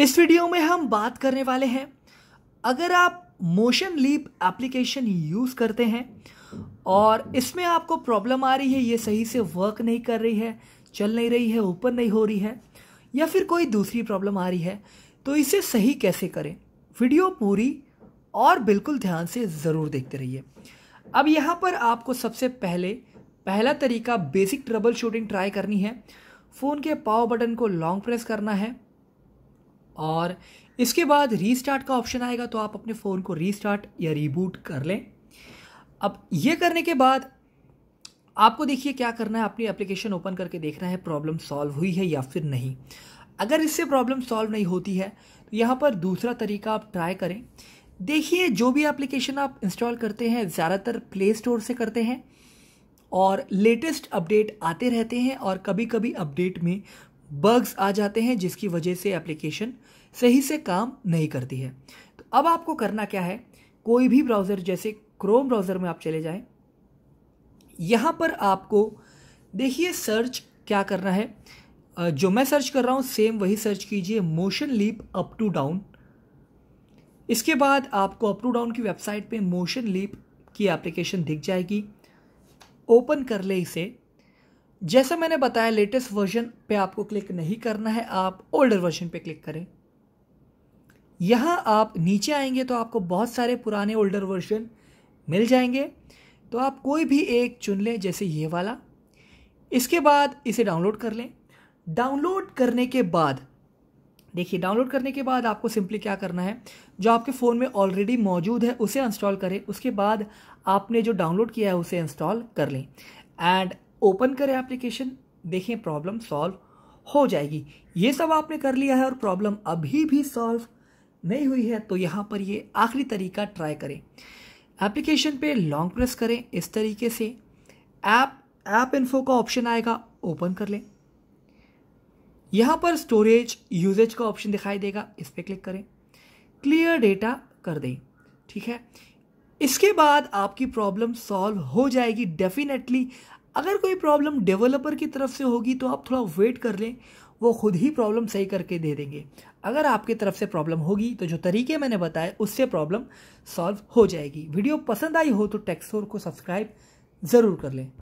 इस वीडियो में हम बात करने वाले हैं अगर आप मोशन लीप एप्लीकेशन यूज़ करते हैं और इसमें आपको प्रॉब्लम आ रही है ये सही से वर्क नहीं कर रही है चल नहीं रही है ओपन नहीं हो रही है या फिर कोई दूसरी प्रॉब्लम आ रही है तो इसे सही कैसे करें वीडियो पूरी और बिल्कुल ध्यान से ज़रूर देखते रहिए अब यहाँ पर आपको सबसे पहले पहला तरीका बेसिक ट्रबल शूटिंग ट्राई करनी है फ़ोन के पावर बटन को लॉन्ग प्रेस करना है और इसके बाद रीस्टार्ट का ऑप्शन आएगा तो आप अपने फ़ोन को रीस्टार्ट या रीबूट कर लें अब ये करने के बाद आपको देखिए क्या करना है अपनी एप्लीकेशन ओपन करके देखना है प्रॉब्लम सॉल्व हुई है या फिर नहीं अगर इससे प्रॉब्लम सॉल्व नहीं होती है तो यहाँ पर दूसरा तरीका आप ट्राई करें देखिए जो भी एप्लीकेशन आप इंस्टॉल करते हैं ज़्यादातर प्ले स्टोर से करते हैं और लेटेस्ट अपडेट आते रहते हैं और कभी कभी अपडेट में बग्स आ जाते हैं जिसकी वजह से एप्लीकेशन सही से काम नहीं करती है तो अब आपको करना क्या है कोई भी ब्राउज़र जैसे क्रोम ब्राउज़र में आप चले जाएं यहाँ पर आपको देखिए सर्च क्या करना है जो मैं सर्च कर रहा हूँ सेम वही सर्च कीजिए Motion Leap up to down इसके बाद आपको अप टू डाउन की वेबसाइट पे मोशन लीप की एप्लीकेशन दिख जाएगी ओपन कर ले इसे जैसे मैंने बताया लेटेस्ट वर्जन पे आपको क्लिक नहीं करना है आप ओल्डर वर्जन पे क्लिक करें यहाँ आप नीचे आएंगे तो आपको बहुत सारे पुराने ओल्डर वर्जन मिल जाएंगे तो आप कोई भी एक चुन लें जैसे ये वाला इसके बाद इसे डाउनलोड कर लें डाउनलोड करने के बाद देखिए डाउनलोड करने के बाद आपको सिंपली क्या करना है जो आपके फ़ोन में ऑलरेडी मौजूद है उसे इंस्टॉल करें उसके बाद आपने जो डाउनलोड किया है उसे इंस्टॉल कर लें एंड ओपन करें एप्लीकेशन देखें प्रॉब्लम सॉल्व हो जाएगी ये सब आपने कर लिया है और प्रॉब्लम अभी भी सॉल्व नहीं हुई है तो यहाँ पर ये आखिरी तरीका ट्राई करें एप्लीकेशन पे लॉन्ग प्रेस करें इस तरीके से ऐप ऐप इन्फो का ऑप्शन आएगा ओपन कर लें यहाँ पर स्टोरेज यूजेज का ऑप्शन दिखाई देगा इस पर क्लिक करें क्लियर डेटा कर दें ठीक है इसके बाद आपकी प्रॉब्लम सॉल्व हो जाएगी डेफिनेटली अगर कोई प्रॉब्लम डेवलपर की तरफ से होगी तो आप थोड़ा वेट कर लें वो खुद ही प्रॉब्लम सही करके दे देंगे अगर आपकी तरफ से प्रॉब्लम होगी तो जो तरीके मैंने बताए उससे प्रॉब्लम सॉल्व हो जाएगी वीडियो पसंद आई हो तो टेक्सोर को सब्सक्राइब ज़रूर कर लें